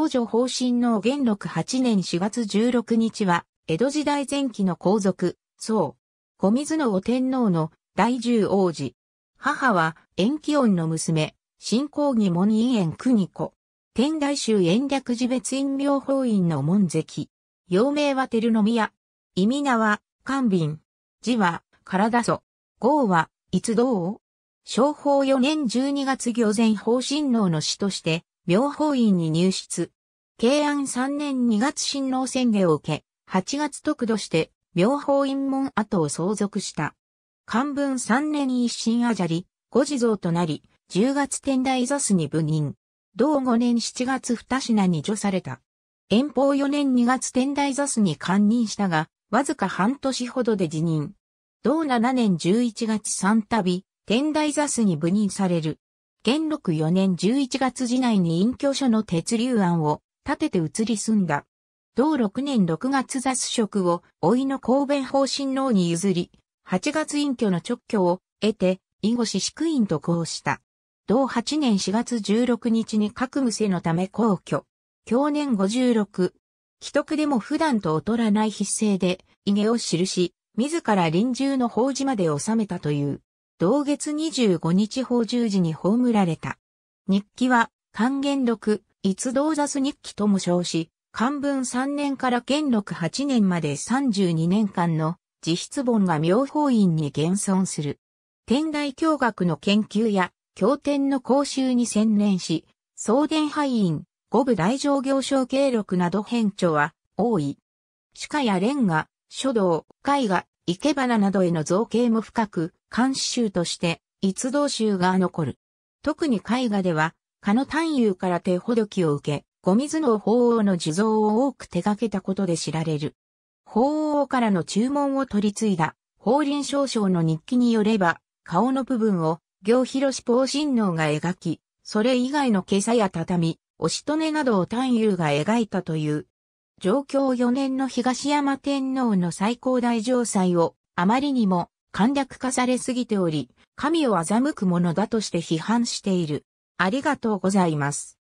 行女方針の元禄8年4月16日は、江戸時代前期の皇族、宋、小水のお天皇の大十王子。母は、延期音の娘、新皇義門院園国子。天台宗延略寺別院妙法院の門跡。幼名は照宮。意味名は、官便。字は、体祖。号は、いつどう法4年12月行前方針能の死として、妙法院に入室。慶安3年2月親王宣言を受け、8月特度して、妙法院門跡を相続した。漢文3年一新あじゃり、五地蔵となり、10月天台座すに部任。同5年7月二品に除された。遠方4年2月天台座すに官任したが、わずか半年ほどで辞任。同7年11月3度、天台座すに部任される。元禄4年11月時内に隠居所の鉄流案を建てて移り住んだ。同6年6月雑職を、老いの公弁方針脳に譲り、8月隠居の直居を得て、囲碁師宿院と交した。同8年4月16日に各無瀬のため皇居。去年56。既得でも普段と劣らない筆声で、家をを記し、自ら臨終の法事まで収めたという。同月25日法1時に葬られた。日記は、還元録、逸道雑日記とも称し、漢文3年から元禄8年まで32年間の自筆本が妙法院に現存する。天台教学の研究や経典の講習に専念し、送電廃院、五部大乗行商経録など編著は多い。鹿やレンガ、書道、絵画、生け花などへの造形も深く、監視集として、逸道集が残る。特に絵画では、蚊の単幽から手ほどきを受け、ゴミの法王の地蔵を多く手掛けたことで知られる。法王からの注文を取り継いだ、法輪少将の日記によれば、顔の部分を、行広志法神能が描き、それ以外の袈裟や畳、押しとねなどを単幽が描いたという。上京4年の東山天皇の最高大城祭を、あまりにも簡略化されすぎており、神を欺くものだとして批判している。ありがとうございます。